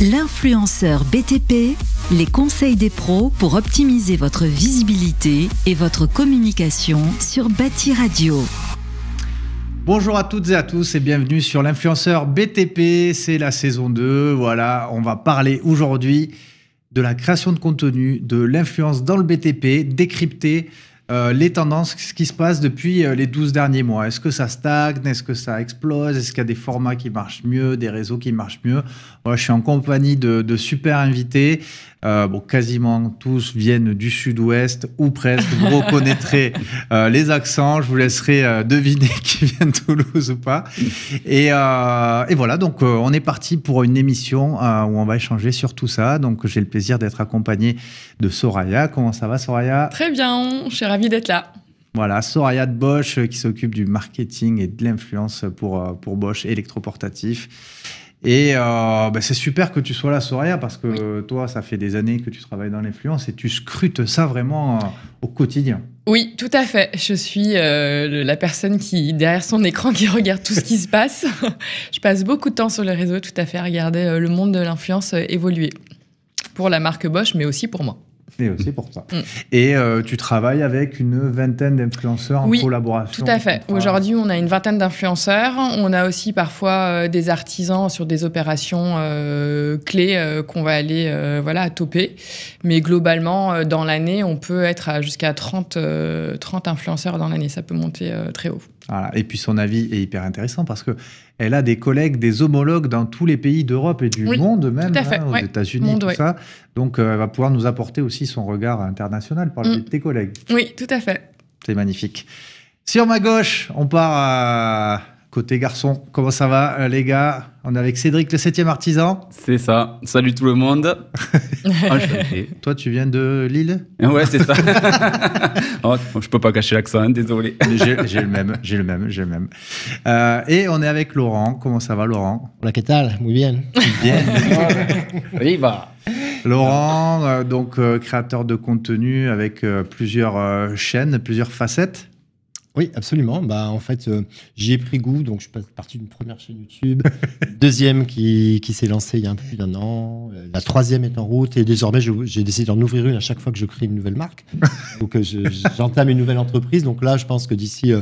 L'influenceur BTP, les conseils des pros pour optimiser votre visibilité et votre communication sur Bâti Radio. Bonjour à toutes et à tous et bienvenue sur l'influenceur BTP, c'est la saison 2. Voilà, on va parler aujourd'hui de la création de contenu, de l'influence dans le BTP, décrypter euh, les tendances, ce qui se passe depuis euh, les 12 derniers mois. Est-ce que ça stagne Est-ce que ça explose Est-ce qu'il y a des formats qui marchent mieux, des réseaux qui marchent mieux je suis en compagnie de, super invités. Euh, bon, quasiment tous viennent du sud-ouest ou presque. Vous reconnaîtrez euh, les accents. Je vous laisserai euh, deviner qui vient de Toulouse ou pas. Et, voilà, donc on est parti pour une émission où on va échanger sur tout ça. Donc j'ai le plaisir d'être accompagné de Soraya. Comment ça va, Soraya Très bien. Je suis ravie d'être là. Voilà, Soraya de Bosch qui s'occupe du marketing et de l'influence pour, pour Bosch électroportatif. Et euh, ben, c'est super que tu sois là, Soraya, parce que toi, ça fait des années que tu travailles dans l'influence et tu scrutes ça vraiment euh, au quotidien. Oui, tout à fait. Je suis euh, la personne qui, derrière son écran, qui regarde tout ce qui se passe. Je passe beaucoup de temps sur les réseaux, tout à fait, à regarder le monde de l'influence évoluer. Pour la marque Bosch, mais aussi pour moi. Euh, c'est aussi pour ça. Mm. Et euh, tu travailles avec une vingtaine d'influenceurs en collaboration. Tout à fait. Aujourd'hui, on a une vingtaine d'influenceurs. On a aussi parfois euh, des artisans sur des opérations clés qu'on va aller voilà, à toper. Mais globalement, dans l'année, on peut être à jusqu'à 30, 30 influenceurs dans l'année. Ça peut monter très haut. Voilà. Et puis son avis est hyper intéressant parce que elle a des collègues, des homologues dans tous les pays d'Europe et du monde même, hein, aux États-Unis, tout ça. Donc euh, elle va pouvoir nous apporter aussi son regard international par le mm. biais de tes collègues. Oui, tout à fait. C'est magnifique. Sur ma gauche, on part à Côté garçon, comment ça va euh, les gars On est avec Cédric, le septième artisan. C'est ça. Salut tout le monde. Toi, tu viens de Lille Ouais, c'est ça. oh, je peux pas cacher l'accent, hein, désolé. j'ai le même, j'ai le même, j'ai le même. Euh, et on est avec Laurent. Comment ça va, Laurent Hola, ¿qué tal Muy bien. Bien. oui, va. Laurent, euh, donc créateur de contenu avec plusieurs chaînes, plusieurs facettes. Oui, absolument. Bah, en fait, j'ai euh, j'y ai pris goût, donc je suis partie d'une première chaîne YouTube, deuxième qui, qui s'est lancée il y a un peu plus d'un an, euh, la troisième est en route, et désormais, j'ai décidé d'en ouvrir une à chaque fois que je crée une nouvelle marque, ou euh, que j'entame une nouvelle entreprise. Donc là, je pense que d'ici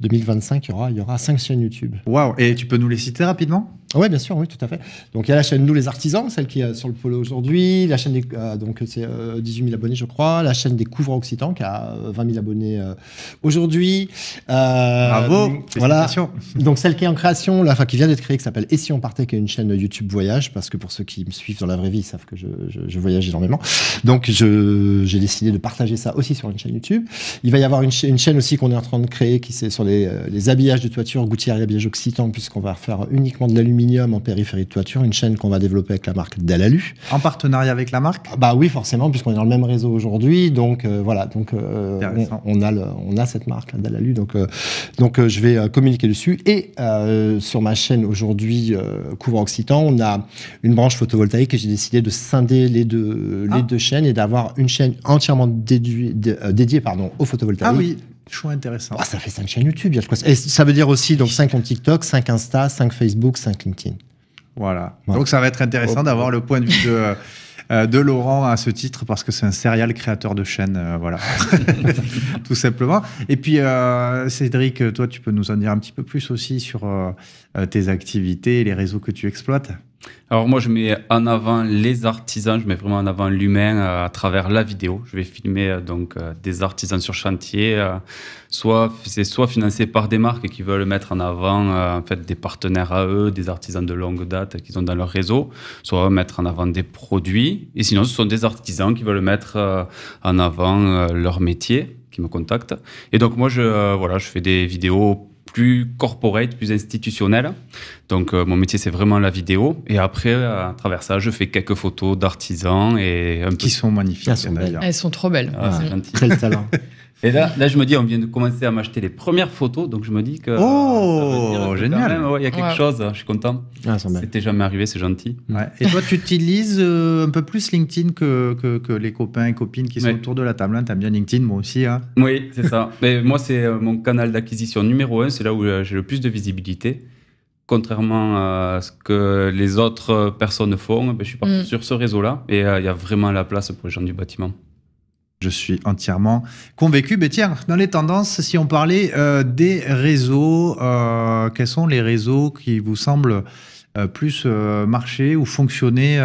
2025, il y, aura, il y aura cinq chaînes YouTube. Waouh Et tu peux nous les citer rapidement oui, bien sûr, oui, tout à fait. Donc il y a la chaîne Nous les artisans, celle qui est sur le polo aujourd'hui, la chaîne des, donc c'est 18 000 abonnés je crois, la chaîne des couvreurs occitans qui a 20 000 abonnés aujourd'hui, euh, Bravo. Voilà. Donc celle qui est en création, enfin qui vient d'être créée, qui s'appelle Et si on partait, qui est une chaîne YouTube voyage, parce que pour ceux qui me suivent dans la vraie vie, ils savent que je, voyage énormément. Donc j'ai décidé de partager ça aussi sur une chaîne YouTube. Il va y avoir une, chaîne aussi qu'on est en train de créer qui c'est sur les, euh, habillages de toiture, gouttières et habillage occitan, puisqu'on va faire uniquement de l'aluminium en périphérie de toiture, une chaîne qu'on va développer avec la marque Dalalu. En partenariat avec la marque Bah oui, forcément, puisqu'on est dans le même réseau aujourd'hui. Donc euh, voilà, donc euh, on, a on a cette marque donc, euh, donc euh, je vais euh, communiquer dessus. Et sur ma chaîne aujourd'hui, Couvre Occitan, on a une branche photovoltaïque et j'ai décidé de scinder les deux, les ah. deux chaînes et d'avoir une chaîne entièrement dédiée pardon, au photovoltaïque. Ah oui, choix intéressant. Ah, ça fait 5 chaînes YouTube. Et ça veut dire aussi donc 5 en TikTok, 5 Insta, 5 Facebook, 5 LinkedIn. Voilà. Donc ça va être intéressant d'avoir le point de vue de. Euh, de Laurent à ce titre parce que c'est un serial créateur de chaîne, euh, voilà, tout simplement. Et puis euh, Cédric, toi, tu peux nous en dire un petit peu plus aussi sur euh, tes activités et les réseaux que tu exploites alors moi, je mets en avant les artisans, je mets vraiment en avant l'humain euh, à travers la vidéo. Je vais filmer euh, donc des artisans sur chantier. soit c'est soit financé par des marques qui veulent mettre en avant en fait des partenaires à eux, des artisans de longue date qu'ils ont dans leur réseau, soit mettre en avant des produits. Et sinon, ce sont des artisans qui veulent mettre en avant leur métier qui me contactent. Et donc moi, je voilà, je fais des vidéos plus corporate, plus institutionnel. Donc euh, mon métier c'est vraiment la vidéo. Et après, à travers ça, je fais quelques photos d'artisans et un qui sont magnifiques. Elles sont, trop belles. Ah, Et là, là, je me dis, on vient de commencer à m'acheter les premières photos, donc je me dis que. Euh, oh, génial! il y a quelque chose, hein, je suis content. Ah, C'était jamais arrivé, c'est gentil. Et toi, tu utilises euh, un peu plus LinkedIn que, que, les copains et copines qui sont autour de la table. Hein. Tu aimes bien LinkedIn, moi aussi. Hein. Oui, c'est ça. Mais moi, c'est euh, mon canal d'acquisition numéro un, c'est là où j'ai le plus de visibilité. Contrairement à ce que les autres personnes font, ben, je suis parti mm. sur ce réseau-là et il y a vraiment la place pour les gens du bâtiment. Je suis entièrement convaincu. Mais tiens, dans les tendances, si on parlait euh, des réseaux, euh, quels sont les réseaux qui vous semblent euh, plus marcher ou fonctionner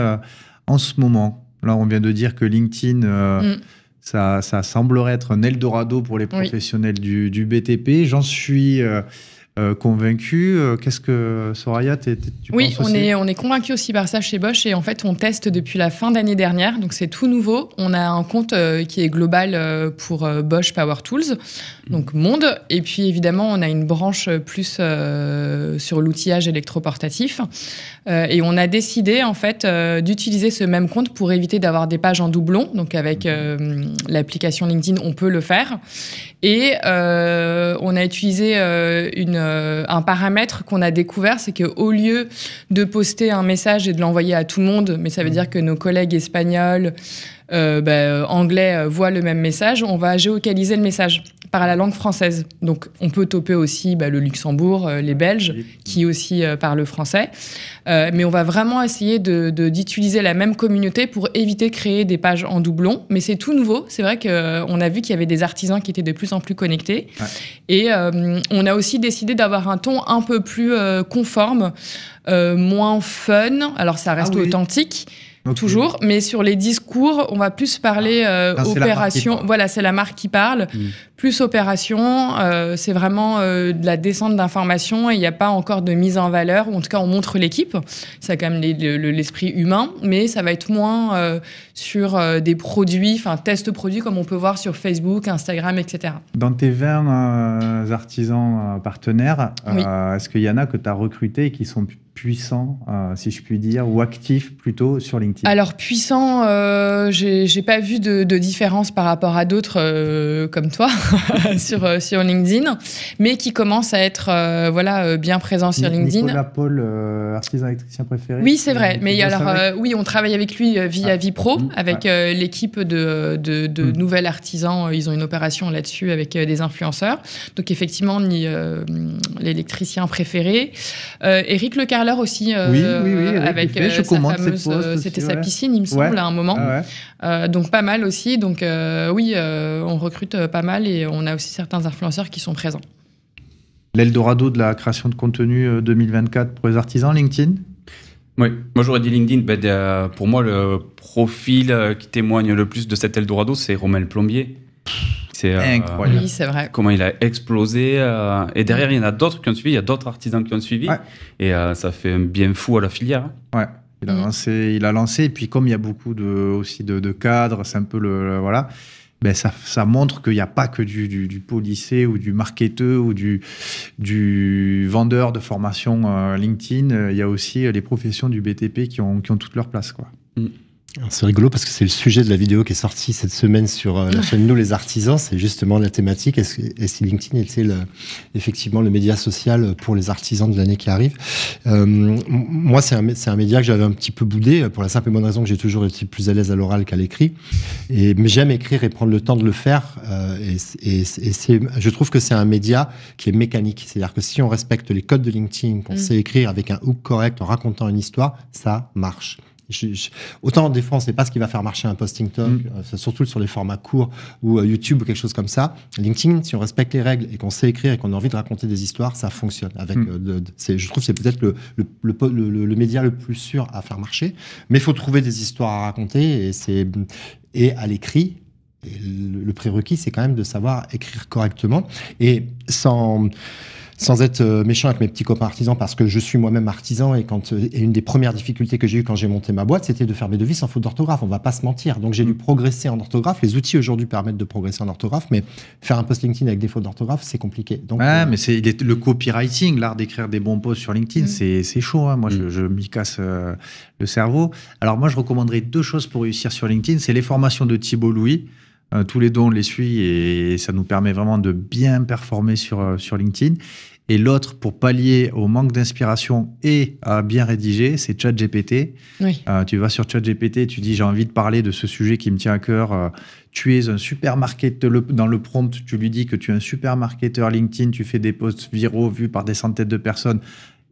en ce moment Là, on vient de dire que LinkedIn, mm. ça, semblerait être un Eldorado pour les professionnels du, BTP. J'en suis euh, convaincu. Euh, qu'est-ce que Soraya, tu oui, penses on est, on est convaincu aussi par ça chez Bosch et en fait on teste depuis la fin d'année dernière, donc c'est tout nouveau. On a un compte euh, qui est global pour Bosch Power Tools, donc mhm. monde, et puis évidemment on a une branche plus sur l'outillage électroportatif et on a décidé en fait d'utiliser ce même compte pour éviter d'avoir des pages en doublon, donc avec mhm. l'application LinkedIn on peut le faire. Et euh, on a utilisé euh, euh, un paramètre qu'on a découvert, c'est qu'au lieu de poster un message et de l'envoyer à tout le monde, mais ça veut mmh. dire que nos collègues espagnols, bah, anglais voient le même message, on va géocaliser le message par la langue française. Donc on peut toper aussi bah, le Luxembourg, euh, les Belges, qui aussi euh, parlent français. Euh, mais on va vraiment essayer d'utiliser de, la même communauté pour éviter de créer des pages en doublon. Mais c'est tout nouveau. C'est vrai qu'on a vu qu'il y avait des artisans qui étaient de plus en plus connectés. Et on a aussi décidé d'avoir un ton un peu plus conforme, moins fun. Alors ça reste ah authentique toujours, mais sur les discours, on va plus parler ah. Euh, ah, opération. Voilà, c'est la marque qui parle. Hmm. Plus opération, euh, c'est vraiment euh, de la descente d'information et il n'y a pas encore de mise en valeur. En tout cas, on montre l'équipe. Ça quand même l'esprit humain, mais ça va être moins sur des produits, enfin, test produits comme on peut voir sur Facebook, Instagram, etc. Dans tes 20 artisans partenaires, est-ce qu'il y en a que tu as recrutés et qui sont puissant, euh, si je puis dire, ou actif plutôt sur LinkedIn Alors puissant, euh, j'ai pas vu de, différence par rapport à d'autres euh, comme toi sur sur LinkedIn, mais qui commence à être voilà bien présent sur LinkedIn. Nicolas Paul, artisan électricien préféré. Oui, c'est vrai. Mais alors oui, on travaille avec lui via ah. Vipro, mmh, avec l'équipe de de, mmh. nouvelles artisans. Ils ont une opération là-dessus avec des influenceurs. Donc effectivement, l'électricien préféré, Eric Le aussi, euh, avec, euh, sa fameuse, euh, c'était sa piscine, il me semble, à un moment. Ah donc pas mal aussi. Donc oui, on recrute pas mal et on a aussi certains influenceurs qui sont présents. L'Eldorado de la création de contenu 2024 pour les artisans, LinkedIn oui, moi j'aurais dit LinkedIn. Bah, pour moi, le profil qui témoigne le plus de cet Eldorado, c'est Romain Plombier. C'est euh, incroyable. c'est vrai. Comment il a explosé. Euh, et derrière, il y en a d'autres qui ont suivi. Il y a d'autres artisans qui ont suivi. Et euh, ça fait un bien fou à la filière. Hein. Ouais. Il a, mm. lancé, il a lancé. Et puis, comme il y a beaucoup de, aussi de, cadres, c'est un peu le. voilà. mais ben ça, montre qu'il n'y a pas que du, policier ou du marketeur ou du, du vendeur de formation LinkedIn. Il y a aussi les professions du BTP qui ont, qui ont toute leur place. Quoi. Mm. C'est rigolo parce que c'est le sujet de la vidéo qui est sortie cette semaine sur euh, la chaîne Nous les artisans. C'est justement la thématique. Est-ce est si LinkedIn était le, effectivement le média social pour les artisans de l'année qui arrive euh, Moi, c'est un, un, média que j'avais un petit peu boudé euh, pour la simple et bonne raison que j'ai toujours été plus à l'aise à l'oral qu'à l'écrit. Et j'aime écrire et prendre le temps de le faire. Euh, et, et, je trouve que c'est un média qui est mécanique. C'est-à-dire que si on respecte les codes de LinkedIn, qu'on mm. sait écrire avec un hook correct en racontant une histoire, ça marche autant des fois, on sait pas ce qui va faire marcher un posting talk, mm. euh, surtout sur les formats courts ou euh, YouTube ou quelque chose comme ça. LinkedIn, si on respecte les règles et qu'on sait écrire et qu'on a envie de raconter des histoires, ça fonctionne. Avec, mm. euh, je trouve que c'est peut-être le, média le plus sûr à faire marcher. Mais il faut trouver des histoires à raconter et, c'est, et à l'écrit. le prérequis, c'est quand même de savoir écrire correctement et sans sans être euh, méchant avec mes petits copains artisans, parce que je suis moi-même artisan, et, quand, euh, une des premières difficultés que j'ai eues quand j'ai monté ma boîte, c'était de faire mes devis sans faute d'orthographe, on va pas se mentir. Donc j'ai dû progresser en orthographe, les outils aujourd'hui permettent de progresser en orthographe, mais faire un post LinkedIn avec des fautes d'orthographe, c'est compliqué. Donc, euh, mais c'est le copywriting, l'art d'écrire des bons posts sur LinkedIn, mm. c'est chaud, hein. moi je, mm. je m'y casse le cerveau. Alors moi je recommanderais deux choses pour réussir sur LinkedIn, c'est les formations de Thibault Louis, tous les dons, on les suit et ça nous permet vraiment de bien performer sur, sur LinkedIn. Et l'autre, pour pallier au manque d'inspiration et à bien rédiger, c'est ChatGPT. Euh, tu vas sur ChatGPT, tu dis j'ai envie de parler de ce sujet qui me tient à cœur. Euh, tu es un supermarketeur. Dans le prompt, tu lui dis que tu es un supermarketeur LinkedIn, tu fais des posts viraux vus par des centaines de personnes.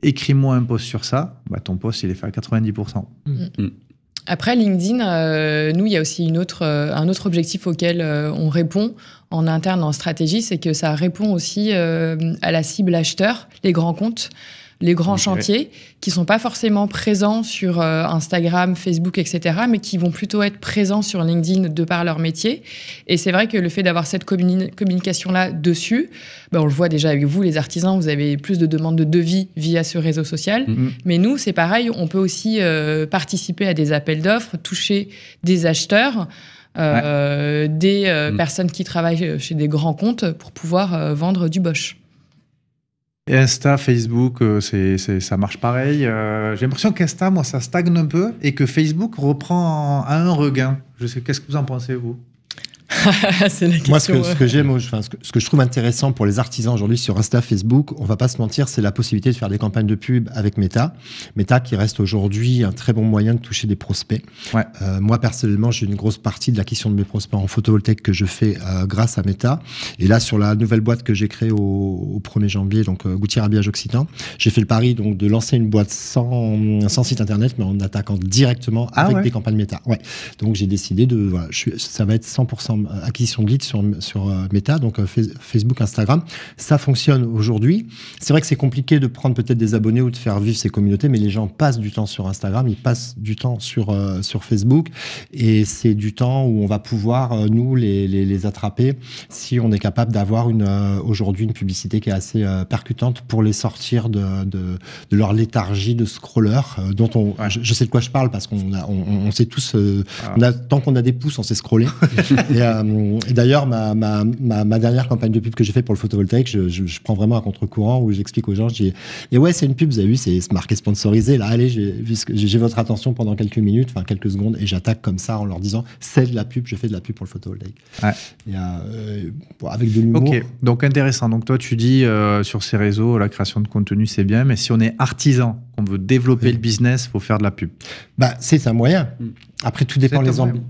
Écris-moi un post sur ça. Bah, ton post, il est fait à 90%. Après, LinkedIn, euh, nous, il y a aussi euh, un autre objectif auquel euh, on répond en interne en stratégie, c'est que ça répond aussi à la cible acheteur, les grands comptes les grands chantiers qui sont pas forcément présents sur euh, Instagram, Facebook, etc., mais qui vont plutôt être présents sur LinkedIn de par leur métier. Et c'est vrai que le fait d'avoir cette communication-là dessus, ben on le voit déjà avec vous, les artisans, vous avez plus de demandes de devis via ce réseau social. Mm-hmm. Mais nous, c'est pareil, on peut aussi euh, participer à des appels d'offres, toucher des acheteurs. Euh, des mm. personnes qui travaillent chez des grands comptes pour pouvoir vendre du Bosch. Insta, Facebook, euh, c'est, ça marche pareil. Euh, j'ai l'impression qu'Insta, moi, ça stagne un peu et que Facebook reprend à un regain. Je sais, qu'est-ce que vous en pensez, vous Moi, ce que, j'aime, enfin, ce, que, je trouve intéressant pour les artisans aujourd'hui sur Insta, Facebook, on va pas se mentir, c'est la possibilité de faire des campagnes de pub avec Meta. Meta qui reste aujourd'hui un très bon moyen de toucher des prospects. Euh, moi, personnellement, j'ai une grosse partie de la question de mes prospects en photovoltaïque que je fais euh, grâce à Meta. Et là, sur la nouvelle boîte que j'ai créée au, au, 1er janvier, donc euh, à Habillage Occitan, j'ai fait le pari donc, de lancer une boîte sans, site internet, mais en attaquant directement ah avec des campagnes Meta. Ouais. Donc, j'ai décidé de. Voilà, je ça va être 100% acquisition de leads sur, sur euh, Meta, donc euh, Facebook, Instagram. Ça fonctionne aujourd'hui. C'est vrai que c'est compliqué de prendre peut-être des abonnés ou de faire vivre ces communautés, mais les gens passent du temps sur Instagram, ils passent du temps sur, euh, sur Facebook, et c'est du temps où on va pouvoir, nous, les, les, attraper si on est capable d'avoir une aujourd'hui une publicité qui est assez percutante pour les sortir de, de, leur léthargie de scroller, dont on, je, sais de quoi je parle parce qu'on on, on, sait tous, ah. tant qu'on a des pouces, on sait scroller. et, euh, et d'ailleurs, ma, ma, ma, dernière campagne de pub que j'ai fait pour le photovoltaïque, je, je, prends vraiment un contre-courant où j'explique aux gens, je dis, et ouais, c'est une pub, vous avez vu, c'est marqué sponsorisé. Là, allez, j'ai votre attention pendant quelques minutes, enfin quelques secondes, et j'attaque comme ça en leur disant, c'est de la pub, je fais de la pub pour le photovoltaïque. Ouais. Euh, euh, avec de l'humour. Ok, donc intéressant. Donc toi, tu dis sur ces réseaux, la création de contenu, c'est bien, mais si on est artisan, on veut développer le business, faut faire de la pub. Bah, c'est un moyen. Mm. Après, tout dépend les ambitions.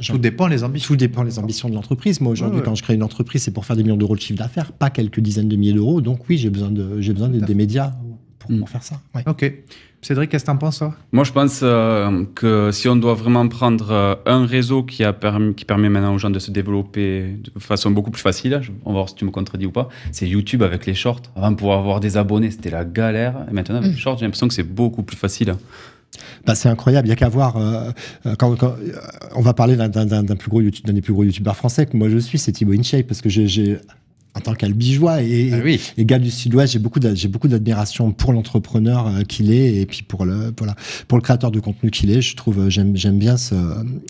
Tout, dépend les ambitions. Tout dépend les ambitions de l'entreprise. Moi, aujourd'hui, quand je crée une entreprise, c'est pour faire des millions d'euros de chiffre d'affaires, pas quelques dizaines de milliers d'euros. Donc oui, j'ai besoin de, j'ai besoin des médias pour, mm. faire ça. Ok. Cédric, qu'est-ce que tu en penses toi Moi, je pense euh, que si on doit vraiment prendre euh, un réseau qui, a permis, qui permet maintenant aux gens de se développer de façon beaucoup plus facile, on va voir si tu me contredis ou pas, c'est YouTube avec les shorts. Avant, pour avoir des abonnés, c'était la galère. Et maintenant, avec mm. les shorts, j'ai l'impression que c'est beaucoup plus facile. Bah, c'est incroyable, il n'y a qu'à voir. Euh, quand, on va parler d'un plus gros d'un des plus gros youtubeurs français que moi je suis, c'est Thibaut InShape, parce que j'ai en tant qu'albigeois ah et, gars du Sud-Ouest, j'ai beaucoup j'ai beaucoup d'admiration pour l'entrepreneur euh, qu'il est et puis pour le voilà pour le créateur de contenu qu'il est. Je trouve euh, j'aime j'aime bien ce,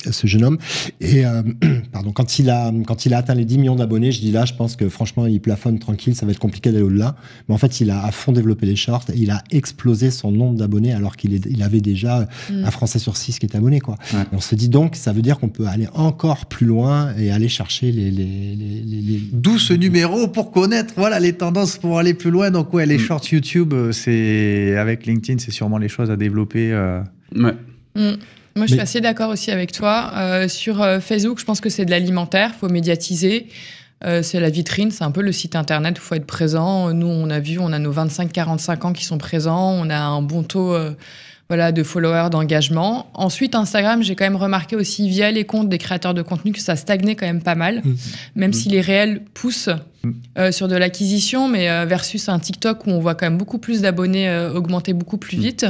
ce jeune homme et euh, pardon quand il a quand il a atteint les 10 millions d'abonnés, je dis là, je pense que franchement il plafonne tranquille, ça va être compliqué d'aller au-delà. Mais en fait, il a à fond développé les shorts, il a explosé son nombre d'abonnés alors qu'il il avait déjà mm. un Français sur 6 qui est abonné quoi. on se dit donc ça veut dire qu'on peut aller encore plus loin et aller chercher les les, les, les... d'où ce numéro pour connaître voilà les tendances pour aller plus loin. Donc ouais, les mm. shorts YouTube, euh, c'est avec LinkedIn, c'est sûrement les choses à développer. Euh. Mm. Moi, je suis assez d'accord aussi avec toi. Euh, sur Facebook, je pense que c'est de l'alimentaire, Il faut médiatiser. c'est la vitrine, c'est un peu le site internet où il faut être présent. Nous, on a vu, on a nos 25-45 ans qui sont présents, on a un bon taux voilà, de followers, d'engagement. Ensuite, Instagram, j'ai quand même remarqué aussi via les comptes des créateurs de contenu que ça stagnait quand même pas mal, mmh. même mmh. si les réels poussent mmh. euh, sur de l'acquisition, mais euh, versus un TikTok où on voit quand même beaucoup plus d'abonnés euh, augmenter beaucoup plus vite.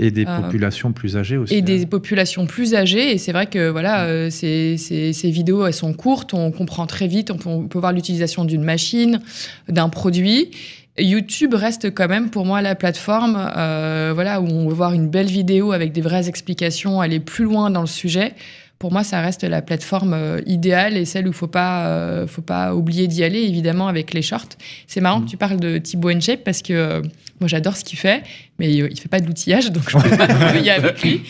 Et des populations plus âgées aussi. Et des hein. populations plus âgées. Et c'est vrai que voilà, ces, ces, vidéos, elles sont courtes, on comprend très vite, on peut, on peut voir l'utilisation d'une machine, d'un produit. YouTube reste quand même pour moi la plateforme euh, voilà, où on veut voir une belle vidéo avec des vraies explications, aller plus loin dans le sujet. Pour moi, ça reste la plateforme euh, idéale et celle où il faut pas, euh, faut pas oublier d'y aller, évidemment, avec les shorts. C'est marrant que mm. tu parles de Thibaut Shape parce que moi, j'adore ce qu'il fait, mais euh, il ne fait pas de l'outillage, donc je ne peux pas travailler avec lui.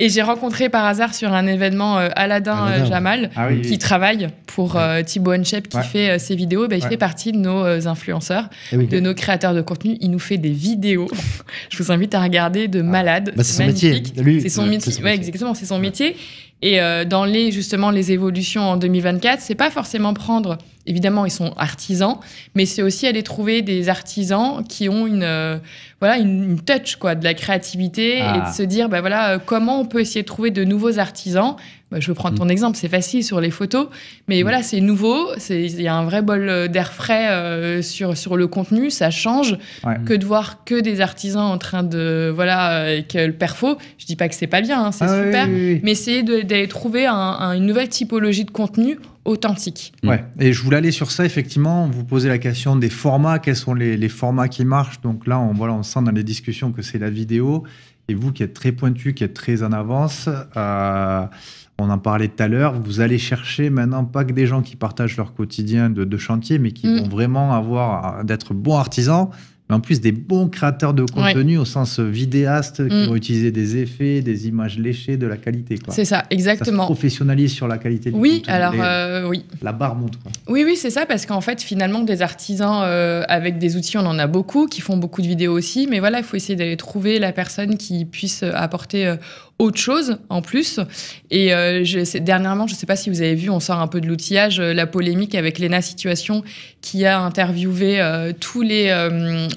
Et j'ai rencontré par hasard sur un événement Aladin euh, Aladdin, euh, Jamal, ah qui travaille pour euh, Thibaut qui fait ses vidéos. Bah, il fait partie de nos influenceurs, eh de nos créateurs de contenu. Il nous fait des vidéos. je vous invite à regarder de ah. malade. Bah, c'est son métier. C'est son, métier. Ouais, exactement, c'est son métier. Et dans les, justement, les évolutions en 2024, c'est pas forcément prendre évidemment, ils sont artisans, mais c'est aussi aller trouver des artisans qui ont une, euh, voilà, une, touch quoi, de la créativité et ah. de se dire bah, voilà, euh, comment on peut essayer de trouver de nouveaux artisans. Bah, je vais prendre ton mm. exemple, c'est facile sur les photos, mais mm. voilà, c'est nouveau, il y a un vrai bol euh, d'air frais sur, sur le contenu, ça change que de voir que des artisans en train de. Voilà, que le perfo. Je dis pas que c'est pas bien, hein, c'est ah super, mais essayer d'aller trouver une nouvelle typologie de contenu authentique. Ouais, et je voulais aller sur ça, effectivement, vous posez la question des formats, quels sont les, formats qui marchent. Donc là, on, voilà, on sent dans les discussions que c'est la vidéo, et vous qui êtes très pointu, qui êtes très en avance, euh, on en parlait tout à l'heure, vous allez chercher maintenant pas que des gens qui partagent leur quotidien de, chantier, mais qui mm. vont vraiment avoir euh, d'être bons artisans, mais en plus des bons créateurs de contenu au sens vidéaste qui mm. vont utiliser des effets, des images léchées, de la qualité. C'est ça, exactement. Ça se sur la qualité oui, Alors, euh, oui, La barre monte. Oui, oui, c'est ça, parce qu'en fait, finalement, des artisans euh, avec des outils, on en a beaucoup, qui font beaucoup de vidéos aussi, mais voilà, il faut essayer d'aller trouver la personne qui puisse euh, apporter autre chose en plus. Et euh, dernièrement, je ne sais pas si vous avez vu, on sort un peu de l'outillage, euh, la polémique avec Lena Situation qui a interviewé euh, tous les,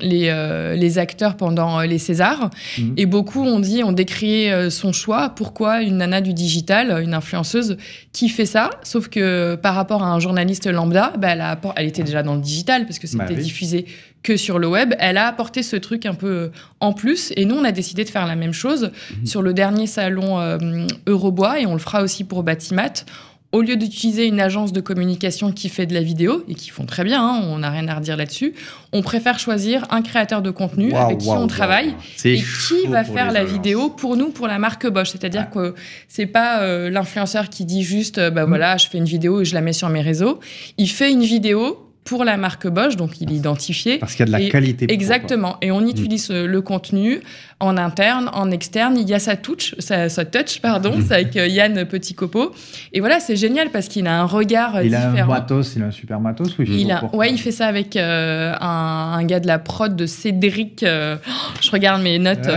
les, acteurs pendant les Césars. Mhm. Et beaucoup ont dit, ont décrié son choix. Pourquoi une nana du digital, une influenceuse, qui fait ça Sauf que par rapport à un journaliste lambda, bah, elle, était déjà dans le digital parce que bah c'était diffusé que sur le web, elle a apporté ce truc un peu euh, en plus. Et nous, on a décidé de faire la même chose mhm. sur le dernier salon euh, Eurobois, et on le fera aussi pour Batimat. Au lieu d'utiliser une agence de communication qui fait de la vidéo, et qui font très bien, hein, on n'a rien à redire là-dessus, on préfère choisir un créateur de contenu avec qui on travaille et qui va faire la vidéo pour nous, pour la marque Bosch. C'est-à-dire ah. que c'est pas euh, l'influenceur qui dit juste, bah mhm. voilà, je fais une vidéo et je la mets sur mes réseaux. Il fait une vidéo pour la marque Bosch, donc il est identifié. Parce qu'il y a de la qualité. Exactement. Et on utilise mm. euh, le contenu en interne, en externe. Il y a sa touch, sa, touch pardon, mm. c'est avec euh, Yann Petit copo Et voilà, c'est génial parce qu'il a un regard différent. Euh, il a un matos, il a un super matos. Oui, il ouais, il fait ça avec un, gars de la prod de Cédric. Oh, je regarde mes notes.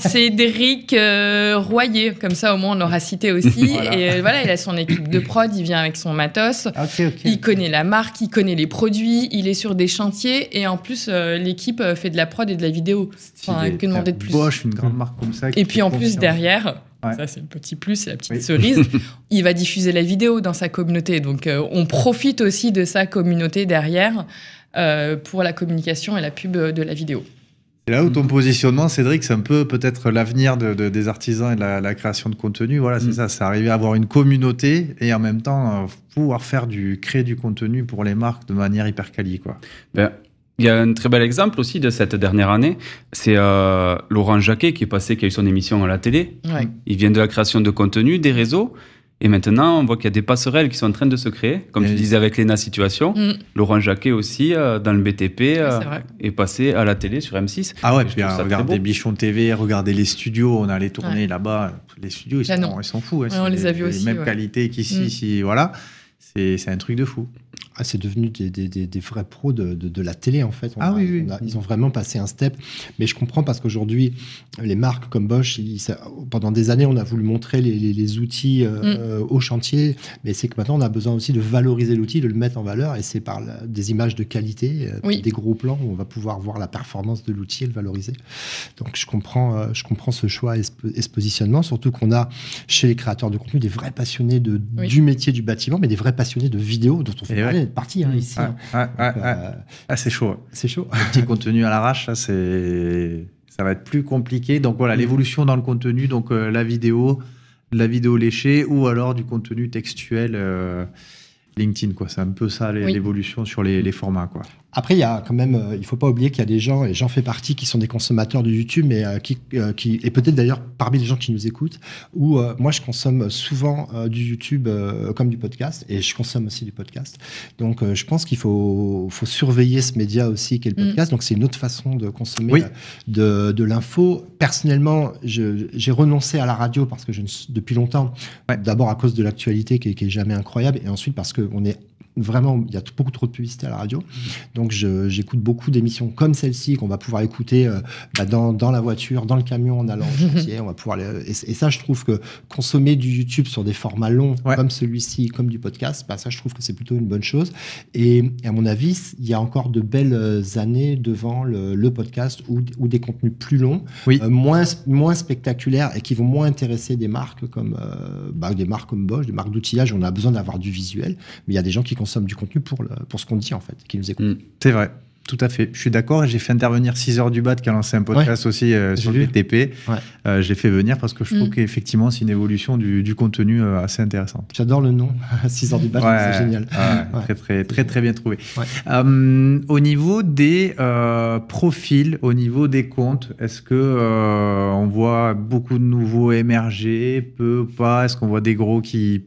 Cédric Royer, comme ça au moins on l'aura cité aussi. Et voilà, il a son équipe de prod, il vient avec son matos. Il connaît la marque, il connaît les produits il est sur des chantiers et en plus euh, l'équipe euh, fait de la prod et de la vidéo. Enfin, que demander de ah, plus une grande mmh. marque comme ça. Et puis en plus derrière, ça c'est le petit plus, c'est la petite cerise. il va diffuser la vidéo dans sa communauté, donc euh, on profite aussi de sa communauté derrière pour la communication et la pub de la vidéo là où ton mhm. positionnement, Cédric, c'est un peu peut-être l'avenir des artisans et de la, création de contenu. Voilà, c'est mhm. ça, c'est arriver à avoir une communauté et en même temps euh, pouvoir faire du, créer du contenu pour les marques de manière hyper quali. Ben, il y a un très bel exemple aussi de cette dernière année, c'est euh, Laurent Jacquet qui est passé, qui a eu son émission à la télé. Il vient de la création de contenu, des réseaux. Et maintenant, on voit qu'il y a des passerelles qui sont en train de se créer, comme je disais avec l'ENA Situation. Mm. Laurent Jacquet aussi, euh, dans le BTP, euh, est, passé à la télé sur M6. Ah ouais, puis euh, regardez Bichon TV, regarder les studios, on allait tourner là-bas. Les studios, ils bah s'en foutent. Hein, on les, a aussi. Les mêmes qu'ici, mm. si, voilà. C'est un truc de fou. Ah, c'est devenu des, vrais pros de, la télé, en fait. ah oui, oui. ils ont vraiment passé un step. Mais je comprends parce qu'aujourd'hui, les marques comme Bosch, pendant des années, on a voulu montrer les, outils euh, mm. euh, au chantier. Mais c'est que maintenant, on a besoin aussi de valoriser l'outil, de le mettre en valeur. Et c'est par des images de qualité, euh, des gros plans où on va pouvoir voir la performance de l'outil et le valoriser. Donc, je comprends, je comprends ce choix et ce, positionnement. Surtout qu'on a chez les créateurs de contenu des vrais passionnés de, du métier du bâtiment, mais des vrais passionnés de vidéo dont on fait parler partie ici. c'est chaud. C'est chaud. petit contenu à l'arrache, c'est ça va être plus compliqué. Donc voilà, mmh. l'évolution dans le contenu, donc euh, la vidéo, la vidéo léchée ou alors du contenu textuel. Euh, LinkedIn. Quoi. C'est un peu ça l'évolution sur les, formats. Quoi. Après, il y a quand même, euh, il faut pas oublier qu'il y a des gens, et j'en fais partie, qui sont des consommateurs de YouTube, mais euh, qui, euh, qui, et peut-être d'ailleurs parmi les gens qui nous écoutent, où moi je consomme souvent du YouTube comme du podcast, et je consomme aussi du podcast. Donc je pense qu'il faut, faut surveiller ce média aussi qu'est le mm. podcast. Donc c'est une autre façon de consommer de, de l'info. Personnellement, j'ai renoncé à la radio parce que je, depuis longtemps, d'abord à cause de l'actualité qui, qui est jamais incroyable, et ensuite parce que on est vraiment, il y a beaucoup trop de publicité à la radio. Donc, j'écoute beaucoup d'émissions comme celle-ci qu'on va pouvoir écouter euh, bah, dans, la voiture, dans le camion en allant au chantier. On va pouvoir et, ça, je trouve que consommer du YouTube sur des formats longs comme celui-ci, comme du podcast, bah, ça, je trouve que c'est plutôt une bonne chose. Et, à mon avis, il y a encore de belles euh, années devant le, podcast ou, des contenus plus longs, euh, moins, moins spectaculaires et qui vont moins intéresser des marques comme, bah, des marques comme Bosch, des marques d'outillage. On a besoin d'avoir du visuel, mais il y a des gens qui somme, du contenu pour, pour ce qu'on dit, en fait, qui nous écoute mm. C'est vrai. Tout à fait. Je suis d'accord. et J'ai fait intervenir 6 heures du bat qui a lancé un podcast aussi euh, sur le BTP. Euh, je l'ai fait venir parce que je trouve mm. qu'effectivement, c'est une évolution du, contenu euh, assez intéressante. J'adore le nom. 6 heures du bat, c'est génial. Très, très, très, très, bien trouvé. au niveau des profils, au niveau des comptes, est-ce qu'on on voit beaucoup de nouveaux émerger, peu, pas Est-ce qu'on voit des gros qui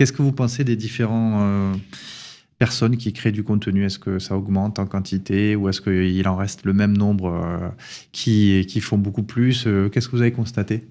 Qu'est-ce que vous pensez des différentes euh, personnes qui créent du contenu Est-ce que ça augmente en quantité ou est-ce qu'il en reste le même nombre euh, qui, qui font beaucoup plus euh, Qu'est-ce que vous avez constaté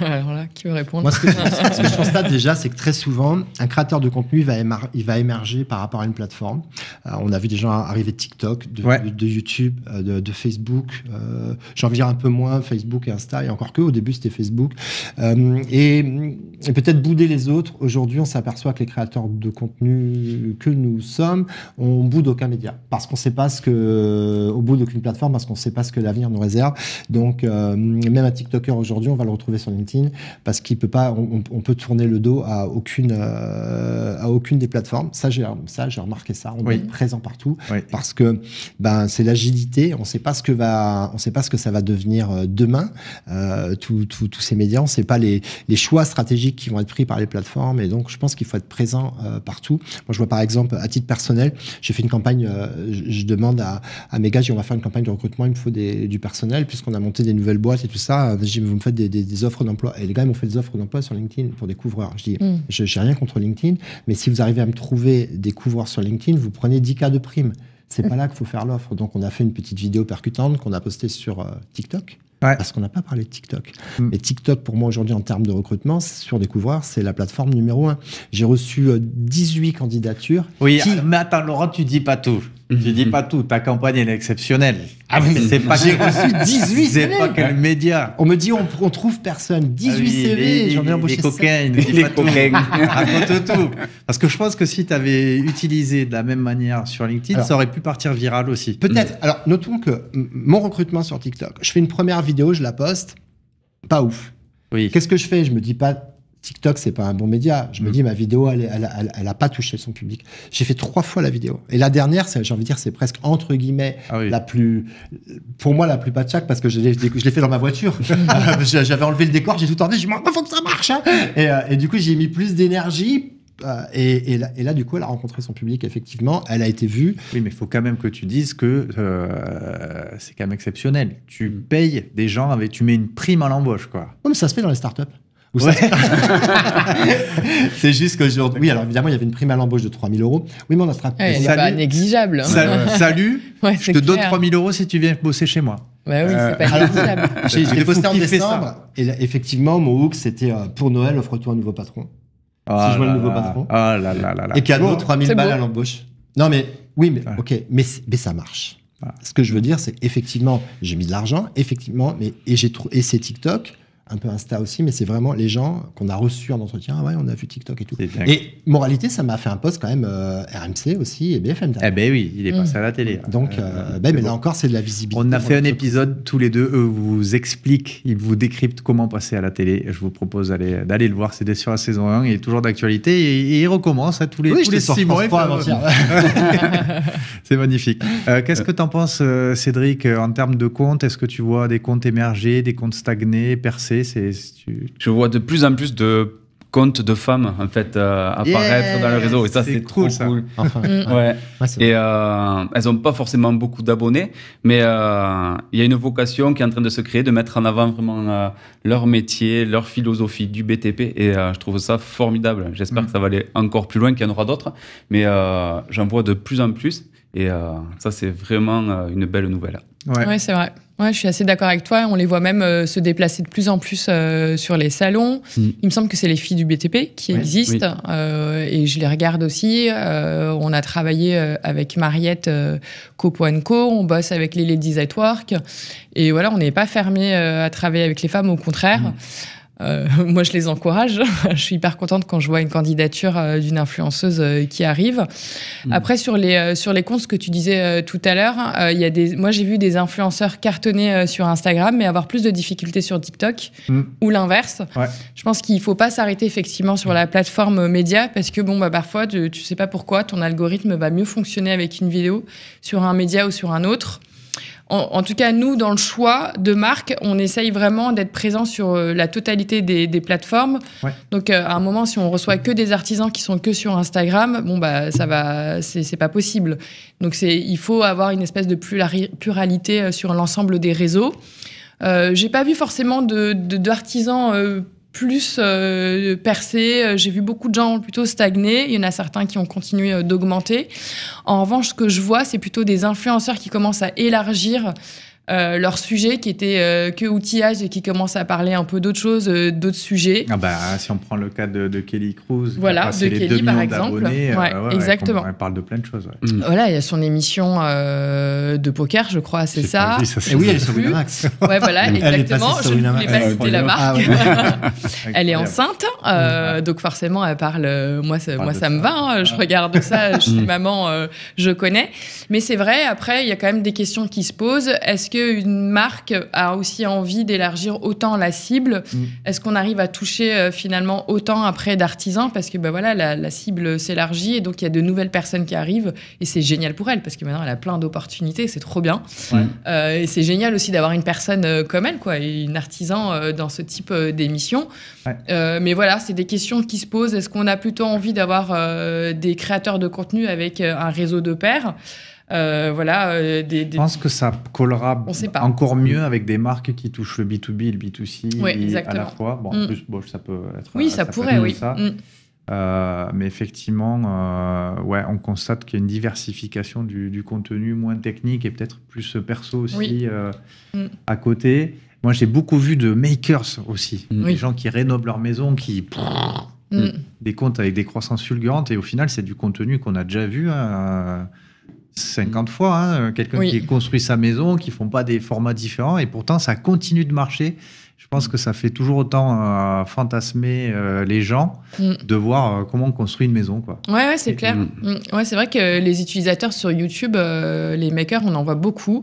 alors là, qui veut répondre Moi, ce que, je constate déjà, c'est que très souvent, un créateur de contenu, va, il va émerger par rapport à une plateforme. Euh, on a vu des gens arriver de TikTok, de, YouTube, euh, de, Facebook. Euh, j'en viens un peu moins Facebook et Insta, et encore que au début, c'était Facebook. et, peut-être bouder les autres. Aujourd'hui, on s'aperçoit que les créateurs de contenu que nous sommes, on boude aucun média parce qu'on ne sait pas ce que, au bout d'aucune plateforme, parce qu'on ne sait pas ce que l'avenir nous réserve. Donc, même un TikToker aujourd'hui, on va le retrouver sur LinkedIn parce qu'il peut pas, on, peut tourner le dos à aucune, euh, à aucune des plateformes. Ça, j'ai, ça, j'ai remarqué ça. On est présent partout parce que ben c'est l'agilité. On sait pas ce que va, on sait pas ce que ça va devenir euh, demain. Euh, tous ces médias, on sait pas les, les, choix stratégiques qui vont être pris par les plateformes. Et donc, je pense qu'il faut être présent partout. Moi, je vois par exemple, à titre personnel, j'ai fait une campagne. Je, demande à, à mes gars, on va faire une campagne de recrutement. Il me faut des, du personnel puisqu'on a monté des nouvelles boîtes et tout ça. Vous me faites des offres d'emploi. Et les gars, ils m'ont fait des offres d'emploi sur LinkedIn pour des couvreurs. Je dis, hmm. je n'ai rien contre LinkedIn, mais si vous arrivez à me trouver des couvreurs sur LinkedIn, vous prenez 10 cas de prime. C'est pas hmm. là qu'il faut faire l'offre. Donc, on a fait une petite vidéo percutante qu'on a postée sur euh, TikTok. Parce qu'on n'a pas parlé de TikTok. Mais hmm. TikTok, pour moi, aujourd'hui, en termes de recrutement, sur des couvreurs, c'est la plateforme numéro un. J'ai reçu 18 euh, candidatures. Oui, qui... mais attends, Laurent, tu dis pas tout. Tu dis mhm. pas tout, ta campagne est exceptionnelle. Ah oui, c'est pas j'ai reçu 18 CV C'est pas quel média. On me dit on, trouve personne, 18 CV, ah j'en ai embauché les coquins, les coquins. Raconte tout. Parce que je pense que si tu avais utilisé de la même manière sur LinkedIn, ça aurait pu partir viral aussi. Peut-être. Alors notons que mon recrutement sur TikTok, je fais une première vidéo, je la poste, pas ouf. Oui. Qu'est-ce que je fais Je me dis pas TikTok, c'est pas un bon média. Je me mm. dis, ma vidéo, elle, elle, a pas touché son public. J'ai fait trois fois la vidéo. Et la dernière, j'ai envie de dire, c'est presque entre guillemets ah la plus, pour moi, la plus patchac parce que je l'ai fait dans ma voiture. Euh, j'avais enlevé le décor, j'ai tout enlevé, je me il faut que ça marche. Hein. Euh, et, du coup, j'ai mis plus d'énergie euh, et, là, du coup, elle a rencontré son public, effectivement. Elle a été vue. Oui, mais il faut quand même que tu dises que c'est quand même exceptionnel. Tu mm. payes des gens, avec, tu mets une prime à l'embauche, quoi. mais ça se fait dans les startups. c'est juste qu'aujourd'hui. Oui, alors évidemment, il y avait une prime à l'embauche de 3000 euros. Oui, mais on a frappé. Ouais, c'est pas négligeable. Hein. Salut, je te donne 3000 euros si tu viens bosser chez moi. Bah oui, c'est pas euh, négligeable. J'ai posté en décembre, et effectivement, mon hook, c'était euh, pour Noël, offre-toi un nouveau patron. Ah si je vois le nouveau patron. oh là, là, Et cadeau, 3000 balles à l'embauche. Non, mais oui, mais ok, mais, mais ça marche. Ce que je veux dire, c'est effectivement, j'ai mis de l'argent, effectivement, mais, et, et c'est TikTok un peu Insta aussi, mais c'est vraiment les gens qu'on a reçus en entretien. Ah ouais, on a vu TikTok et tout. Et moralité, ça m'a fait un poste quand même euh, RMC aussi et BFM. Eh ben oui, il est passé à la mm. télé. Donc, euh, euh, ben, mais là encore, c'est de la visibilité. On a fait un épisode tous les deux. Eux vous expliquent, ils vous décryptent comment passer à la télé. Je vous propose d'aller le voir. C'était sur la saison 1. Il est toujours d'actualité et, il recommence à tous les, oui, tous les six mois. c'est magnifique. Qu'est-ce que tu en penses, Cédric, en termes de comptes Est-ce que tu vois des comptes émerger, des comptes stagnés, percés c'est, Je vois de plus en plus de comptes de femmes en fait euh, apparaître dans le réseau et ça c'est, trop cool. Mm. ouais. et euh, elles ont pas forcément beaucoup d'abonnés, mais euh, il y a une vocation qui est en train de se créer de mettre en avant vraiment leur métier, leur philosophie du BTP et je trouve ça formidable. J'espère mm. que ça va aller encore plus loin, qu'il y en aura d'autres, mais j'en vois de plus en plus et ça c'est vraiment une belle nouvelle. Ouais. Oui, c'est vrai je suis assez d'accord avec toi. On les voit même euh, se déplacer de plus en plus euh, sur les salons. Mm. Il me semble que c'est les filles du BTP qui existent euh, et je les regarde aussi. on a travaillé avec Mariette Copo Co. On bosse avec les Ladies at Work et voilà, on n'est pas fermé à travailler avec les femmes, au contraire. Mm. Euh, moi, je les encourage. je suis hyper contente quand je vois une candidature euh, d'une influenceuse euh, qui arrive. Mm. Après, sur les, sur les comptes, ce que tu disais tout à l'heure, il y a des, moi, j'ai vu des influenceurs cartonner sur Instagram, mais avoir plus de difficultés sur TikTok mm. ou l'inverse. Je pense qu'il ne faut pas s'arrêter effectivement sur mm. la plateforme média parce que, bon, bah, parfois, tu ne tu sais pas pourquoi, ton algorithme va mieux fonctionner avec une vidéo sur un média ou sur un autre. En, tout cas, nous, dans le choix de marque, on essaye vraiment d'être présent sur euh, la totalité des, plateformes. Donc, euh, à un moment, si on reçoit que des artisans qui sont que sur Instagram, bon, bah, ça va, c'est pas possible. Donc, il faut avoir une espèce de pluralité euh, sur l'ensemble des réseaux. J'ai pas vu forcément d'artisans de, de, plus euh, percé. Euh, j'ai vu beaucoup de gens plutôt stagner. Il y en a certains qui ont continué euh, d'augmenter. En revanche, ce que je vois, c'est plutôt des influenceurs qui commencent à élargir euh, leur sujet qui était euh, que outillage et qui commence à parler un peu d'autres choses, euh, d'autres sujets. Ah bah, si on prend le cas de, de Kelly Cruz, voilà, de les Kelly par exemple, exactement. Elle parle de plein de choses. Mm. Voilà, il y a son émission de poker, je crois, c'est ça. et oui, eh elle est sur Winamax. ouais, voilà, elle exactement. Est je ne voulais pas la ah, marque. Ah, elle est enceinte, mm. donc forcément, elle parle. moi, ça, moi, ça me va. Hein, je ah. regarde ça. Je suis mm. maman, je connais. Mais c'est vrai. Après, il y a quand même des questions qui se posent. Est-ce qu'une marque a aussi envie d'élargir autant la cible mm. Est-ce qu'on arrive à toucher euh, finalement autant après d'artisans Parce que ben voilà, la, cible s'élargit et donc il y a de nouvelles personnes qui arrivent et c'est génial pour elle parce que maintenant elle a plein d'opportunités, c'est trop bien. Euh, et c'est génial aussi d'avoir une personne euh, comme elle, quoi, une artisan dans ce type d'émission. mais voilà, c'est des questions qui se posent. Est-ce qu'on a plutôt envie d'avoir des créateurs de contenu avec un réseau de pairs euh, voilà, euh, Je pense que ça collera encore mieux avec des marques qui touchent le B2B et le B2C à la fois. en mm. plus, ça peut être. Oui, euh, ça, pourrait, oui. Mm. mais effectivement, on constate qu'il y a une diversification du, contenu moins technique et peut-être plus perso aussi mm. à côté. Moi, j'ai beaucoup vu de makers aussi, des gens qui rénovent leur maison, qui des comptes avec des croissances fulgurantes et au final, c'est du contenu qu'on a déjà vu. Hein, 50 fois, hein, quelqu'un qui construit sa maison, qui font pas des formats différents, et pourtant ça continue de marcher. Je pense que ça fait toujours autant euh, fantasmer euh, les gens mm. de voir euh, comment on construit une maison. Quoi. Ouais, c'est clair. Mm. Mm. Ouais, c'est vrai que les utilisateurs sur YouTube, les makers, on en voit beaucoup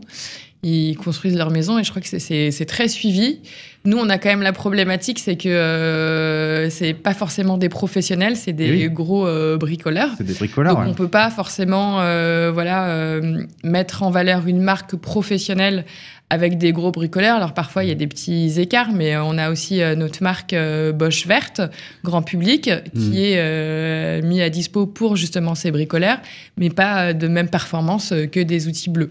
ils construisent leur maison et je crois que c'est très suivi. Nous, on a quand même la problématique, c'est que euh, c'est pas forcément des professionnels, c'est des eh gros euh, bricoleurs. C'est des bricoleurs. Donc, on peut pas forcément, euh, voilà, mettre en valeur une marque professionnelle avec des gros bricoleurs. Alors parfois, il y a des petits écarts, mais on a aussi notre marque Bosch Verte, grand public, qui hmm. est mis à dispo pour justement ces bricoleurs, mais pas de même performance que des outils bleus.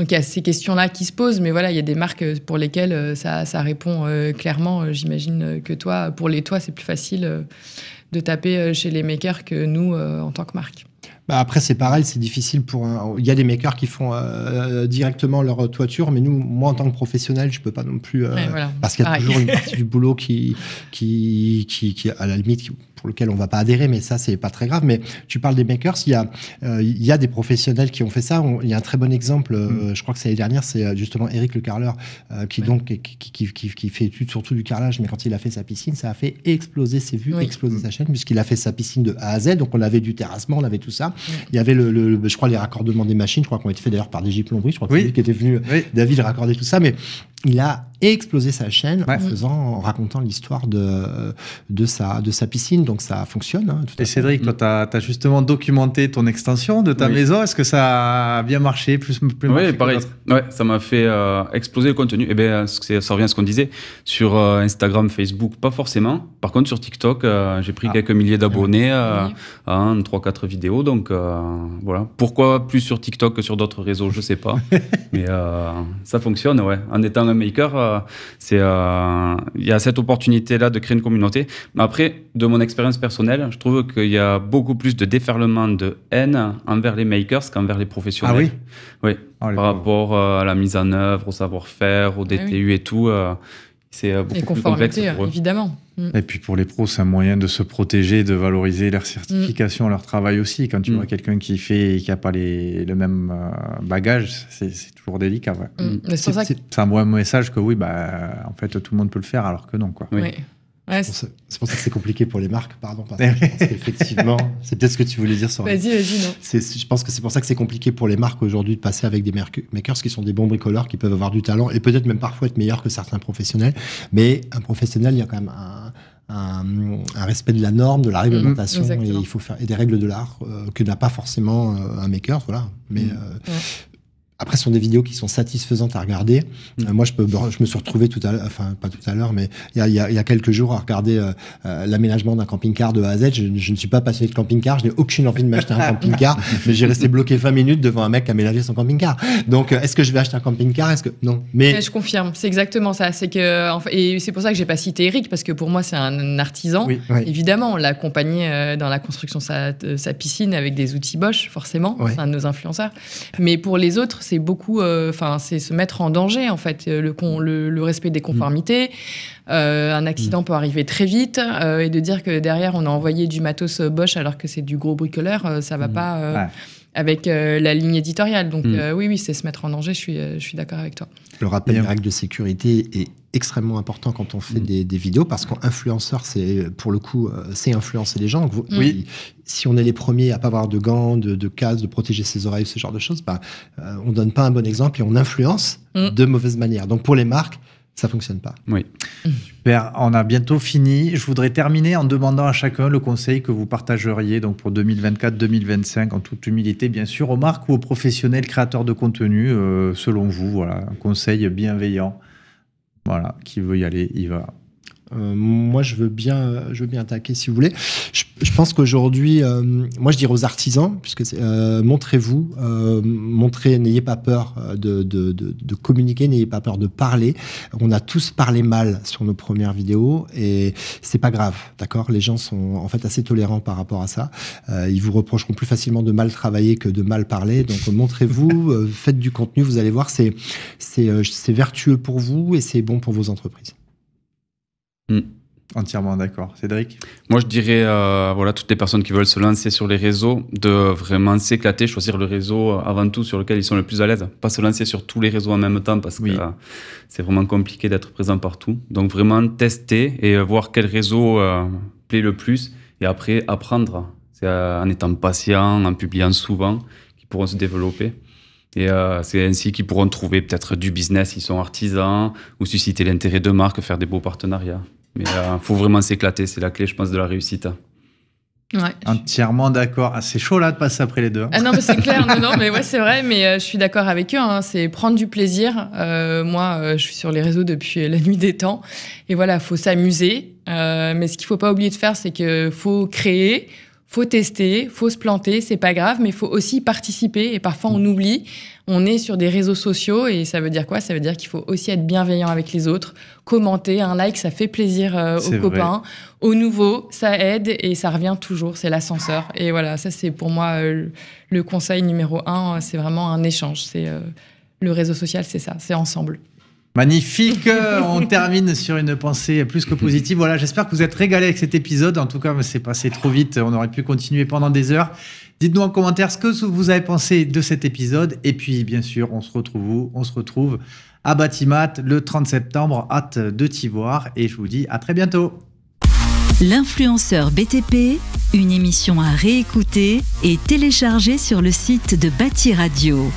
Donc il y a ces questions-là qui se posent, mais voilà, il y a des marques euh, pour lesquelles euh, ça, ça répond euh, clairement. J'imagine que toi, pour les toits, c'est plus facile de taper chez les makers que nous en tant que marque. Bah, après, c'est pareil, c'est difficile pour. Un... Il y a des makers qui font euh, directement leur toiture, mais nous, moi, en tant que professionnel, je peux pas non plus. Euh, parce qu'il y a toujours une partie du boulot qui, qui, qui, à la limite, pour lequel on va pas adhérer, mais ça, c'est pas très grave. Mais tu parles des makers, il y a, euh, il y a des professionnels qui ont fait ça. il y a un très bon exemple, mm. je crois que c'est l'année dernière, c'est justement Eric Le Carleur, qui donc qui, qui, fait étude surtout du carrelage, mais quand il a fait sa piscine, ça a fait exploser ses vues, exploser mm. sa chaîne, puisqu'il a fait sa piscine de A à Z. Donc on avait du terrassement, on avait tout ça. Il y avait le, je crois les raccordements des machines, je crois qu'on été fait d'ailleurs par des Plomberie, je crois que qui était venu, David raccorder tout ça, mais il a et exploser sa chaîne en faisant, en racontant l'histoire de, de, sa, de sa piscine. Donc ça fonctionne. Hein, et Cédric, toi tu as, justement documenté ton extension de ta maison, est-ce que ça a bien marché plus, plus Oui, pareil. ouais, ça m'a fait euh, exploser le contenu. Et eh bien, ça revient à ce qu'on disait sur euh, Instagram, Facebook, pas forcément. Par contre, sur TikTok, euh, j'ai pris ah. quelques milliers ah d'abonnés en 3-4 vidéos. Donc voilà. Pourquoi plus sur TikTok que sur d'autres réseaux, je sais pas. Mais ça fonctionne, ouais. En étant un maker euh, c'est euh, il y a cette opportunité là de créer une communauté. Mais après, de mon expérience personnelle, je trouve qu'il y a beaucoup plus de déferlement de haine envers les makers qu'envers les professionnels. Ah oui. Oui. Ah, par rapport euh, à la mise en œuvre, au savoir-faire, au ah DTU et tout. C'est euh, beaucoup plus complexe évidemment. Mm. Et puis pour les pros, c'est un moyen de se protéger, de valoriser leur certification, leur travail aussi. Quand tu mm. vois quelqu'un qui fait et qui n'a pas les, le même euh, bagage, c'est toujours délicat. Ouais. Mm. C'est un bon message que oui, bah, en fait, tout le monde peut le faire alors que non. Quoi. Oui c'est pour ça que c'est compliqué pour les marques, pardon. Parce je pense qu'effectivement, c'est peut-être ce que tu voulais dire sur. Vas-y, vas-y, non. Je pense que c'est pour ça que c'est compliqué pour les marques aujourd'hui de passer avec des makers qui sont des bons bricoleurs, qui peuvent avoir du talent et peut-être même parfois être meilleurs que certains professionnels. Mais un professionnel, il y a quand même un, respect de la norme, de la réglementation mmh, mmh, et il faut faire des règles de l'art euh, que n'a pas forcément euh, un maker, voilà. Mais mmh. euh, après, ce sont des vidéos qui sont satisfaisantes à regarder. Mm. Euh, moi, je, peux, je me suis retrouvé tout à l'heure, enfin, pas tout à l'heure, mais il y a, quelques jours à regarder euh, euh, l'aménagement d'un camping-car de A à Z. Je, ne suis pas passionné de camping-car, je n'ai aucune envie de m'acheter un camping-car, mais j'ai resté bloqué 20 minutes devant un mec qui a son camping-car. Donc, est-ce que je vais acheter un camping-car Est-ce que. Non. Mais... je confirme, c'est exactement ça. C'est que, et c'est pour ça que j'ai pas cité Eric, parce que pour moi, c'est un artisan. Évidemment, on l'a dans la construction de sa, piscine avec des outils Bosch, forcément. un de nos influenceurs. Mais pour les autres, c'est beaucoup, euh, enfin, c'est se mettre en danger en fait, euh, le, respect des mm. conformités. Euh, un accident mm. peut arriver très vite et de dire que derrière on a envoyé du matos Bosch alors que c'est du gros bricoleur, ça va mm. pas avec euh, la ligne éditoriale. Donc hmm. euh, oui, oui, c'est se mettre en danger, je suis, euh, je suis d'accord avec toi. Le rappel des règles de sécurité est extrêmement important quand on fait hmm. des, vidéos parce qu'influenceur, c'est pour le coup, c'est influencer les gens. Si on est les premiers à pas avoir de gants, de, cases, de protéger ses oreilles, ce genre de choses, bah, on donne pas un bon exemple et on influence hmm. de mauvaise manière. Donc pour les marques, ça fonctionne pas. Oui. Super. On a bientôt fini. Je voudrais terminer en demandant à chacun le conseil que vous partageriez donc pour 2024-2025 en toute humilité bien sûr aux marques ou aux professionnels créateurs de contenu euh, selon vous voilà un conseil bienveillant. Voilà, qui veut y aller, il va. Euh, moi, je veux bien, euh, je veux bien attaquer si vous voulez. Je, pense qu'aujourd'hui, euh, moi, je dirais aux artisans, puisque euh, montrez-vous, montrez, n'ayez pas peur de, de, de, de communiquer, n'ayez pas peur de parler. On a tous parlé mal sur nos premières vidéos et c'est pas grave, d'accord. Les gens sont en fait assez tolérants par rapport à ça. ils vous reprocheront plus facilement de mal travailler que de mal parler. Donc, montrez-vous, faites du contenu. Vous allez voir, c'est c'est vertueux pour vous et c'est bon pour vos entreprises. Hmm. Entièrement d'accord. Cédric Moi, je dirais, à euh, voilà, toutes les personnes qui veulent se lancer sur les réseaux, de vraiment s'éclater, choisir le réseau euh, avant tout sur lequel ils sont le plus à l'aise. Pas se lancer sur tous les réseaux en même temps parce que euh, c'est vraiment compliqué d'être présent partout. Donc, vraiment tester et voir quel réseau plaît le plus et après apprendre. C'est en étant patient, en publiant souvent, qu'ils pourront se développer. Et c'est ainsi qu'ils pourront trouver peut-être du business Ils sont artisans ou susciter l'intérêt de marques, faire des beaux partenariats. Mais il euh, faut vraiment s'éclater, c'est la clé, je pense, de la réussite. Entièrement hein. d'accord. Ah, c'est chaud là de passer après les deux. Hein. Ah non, mais c'est clair, non, mais ouais, c'est vrai, mais euh, je suis d'accord avec eux. Hein. c'est prendre du plaisir. Euh, moi, je suis sur les réseaux depuis la nuit des temps. Et voilà, faut s'amuser. mais ce qu'il faut pas oublier de faire, c'est que faut créer, faut tester, faut se planter, c'est pas grave, mais faut aussi participer. Et parfois, on oublie. On est sur des réseaux sociaux et ça veut dire quoi Ça veut dire qu'il faut aussi être bienveillant avec les autres, commenter, un like, ça fait plaisir euh, aux copains, aux nouveaux, ça aide et ça revient toujours. C'est l'ascenseur. Et voilà, ça c'est pour moi euh, le conseil numéro un. Euh, c'est vraiment un échange. C'est le réseau social, c'est ça, c'est ensemble. Magnifique, on termine sur une pensée plus que positive. Voilà, j'espère que vous êtes régalés avec cet épisode. En tout cas, c'est passé trop vite, on aurait pu continuer pendant des heures. Dites-nous en commentaire ce que vous avez pensé de cet épisode. Et puis, bien sûr, on se retrouve, on se retrouve à Batimat le 30 septembre, hâte de t'y voir. Et je vous dis à très bientôt. L'influenceur BTP, une émission à réécouter et télécharger sur le site de BatiRadio.